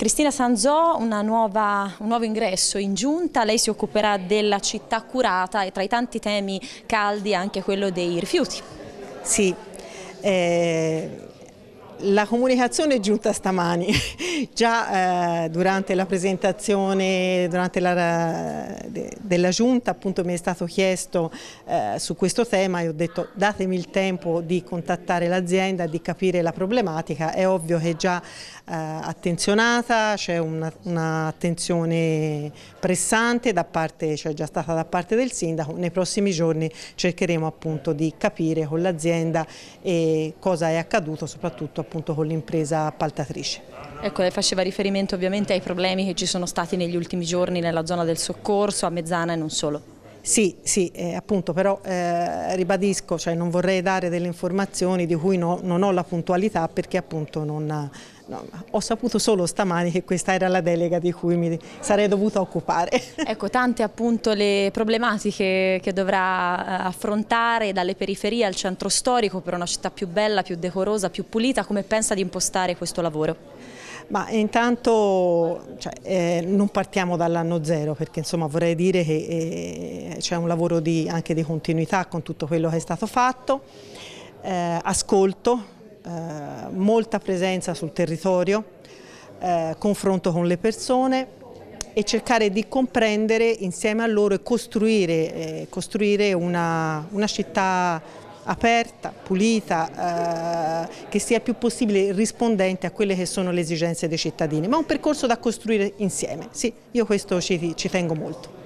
Cristina Sanzò, nuova, un nuovo ingresso in giunta, lei si occuperà della città curata e tra i tanti temi caldi anche quello dei rifiuti. Sì, eh, la comunicazione è giunta stamani, già eh, durante la presentazione durante la, eh, de, della giunta appunto mi è stato chiesto eh, su questo tema e ho detto datemi il tempo di contattare l'azienda, di capire la problematica, è ovvio che è già eh, attenzionata, c'è un'attenzione una pressante, da parte, cioè già stata da parte del sindaco, nei prossimi giorni cercheremo appunto di capire con l'azienda eh, cosa è accaduto soprattutto appunto con l'impresa appaltatrice. Ecco, lei faceva riferimento ovviamente ai problemi che ci sono stati negli ultimi giorni nella zona del soccorso, a Mezzana e non solo. Sì, sì eh, appunto, però eh, ribadisco, cioè, non vorrei dare delle informazioni di cui no, non ho la puntualità perché appunto non, no, ho saputo solo stamani che questa era la delega di cui mi sarei dovuta occupare. Ecco, tante appunto le problematiche che dovrà eh, affrontare dalle periferie al centro storico per una città più bella, più decorosa, più pulita, come pensa di impostare questo lavoro? Ma intanto cioè, eh, non partiamo dall'anno zero perché insomma vorrei dire che eh, eh, c'è un lavoro di, anche di continuità con tutto quello che è stato fatto, eh, ascolto, eh, molta presenza sul territorio, eh, confronto con le persone e cercare di comprendere insieme a loro e costruire, eh, costruire una, una città aperta, pulita, eh, che sia più possibile rispondente a quelle che sono le esigenze dei cittadini, ma un percorso da costruire insieme. Sì, io questo ci, ci tengo molto.